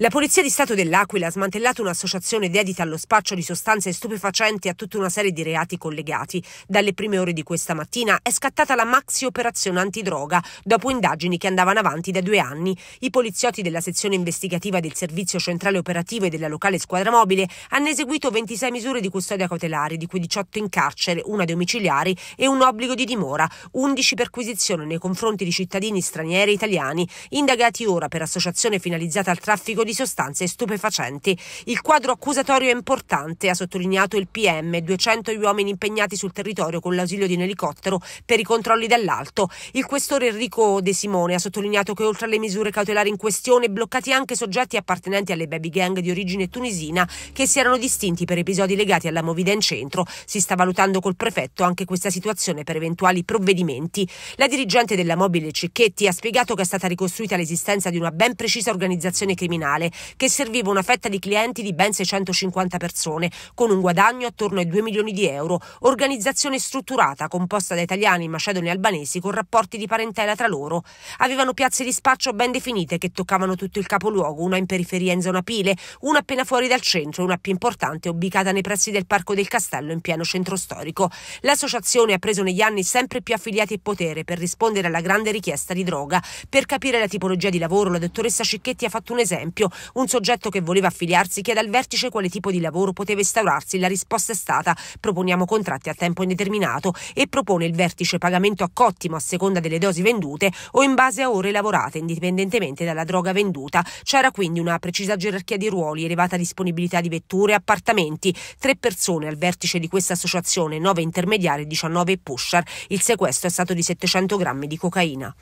La Polizia di Stato dell'Aquila ha smantellato un'associazione dedita allo spaccio di sostanze stupefacenti a tutta una serie di reati collegati. Dalle prime ore di questa mattina è scattata la maxi operazione antidroga, dopo indagini che andavano avanti da due anni. I poliziotti della sezione investigativa del Servizio Centrale Operativo e della locale squadra mobile hanno eseguito 26 misure di custodia cautelare, di cui 18 in carcere, una domiciliari e un obbligo di dimora, 11 perquisizioni nei confronti di cittadini stranieri e italiani, indagati ora per associazione finalizzata al traffico di sostanze stupefacenti. Il quadro accusatorio è importante, ha sottolineato il PM, 200 gli uomini impegnati sul territorio con l'ausilio di un elicottero per i controlli dall'alto. Il questore Enrico De Simone ha sottolineato che oltre alle misure cautelari in questione bloccati anche soggetti appartenenti alle baby gang di origine tunisina che si erano distinti per episodi legati alla movida in centro. Si sta valutando col prefetto anche questa situazione per eventuali provvedimenti. La dirigente della mobile Cicchetti ha spiegato che è stata ricostruita l'esistenza di una ben precisa organizzazione criminale locale, che serviva una fetta di clienti di ben 650 persone, con un guadagno attorno ai 2 milioni di euro, organizzazione strutturata composta da italiani, macedoni e albanesi con rapporti di parentela tra loro. Avevano piazze di spaccio ben definite che toccavano tutto il capoluogo, una in periferia in zona Pile, una appena fuori dal centro e una più importante ubicata nei pressi del Parco del Castello in pieno centro storico. L'associazione ha preso negli anni sempre più affiliati e potere per rispondere alla grande richiesta di droga. Per capire la tipologia di lavoro, la dottoressa Cicchetti ha fatto un esempio esempio, un soggetto che voleva affiliarsi chiede al vertice quale tipo di lavoro poteva instaurarsi. La risposta è stata proponiamo contratti a tempo indeterminato e propone il vertice pagamento a cottimo a seconda delle dosi vendute o in base a ore lavorate, indipendentemente dalla droga venduta. C'era quindi una precisa gerarchia di ruoli, elevata disponibilità di vetture e appartamenti. Tre persone al vertice di questa associazione, nove intermediari, 19 pusher. Il sequestro è stato di 700 grammi di cocaina.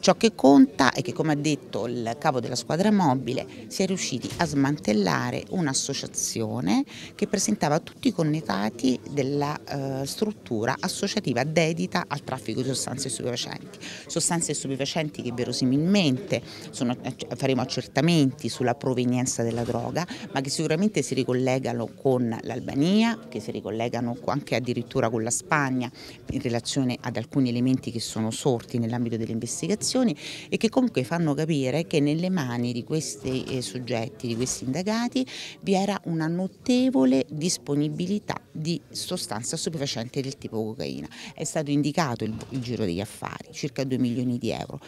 Ciò che conta è che, come ha detto il capo della squadra mobile, si è riusciti a smantellare un'associazione che presentava tutti i connotati della eh, struttura associativa dedita al traffico di sostanze stupefacenti. Sostanze stupefacenti che verosimilmente sono, eh, faremo accertamenti sulla provenienza della droga, ma che sicuramente si ricollegano con l'Albania, che si ricollegano anche addirittura con la Spagna in relazione ad alcuni elementi che sono sorti nell'ambito delle investigazioni e che comunque fanno capire che nelle mani di questi eh, soggetti, di questi indagati, vi era una notevole disponibilità di sostanza stupefacente del tipo cocaina. È stato indicato il, il giro degli affari, circa 2 milioni di euro.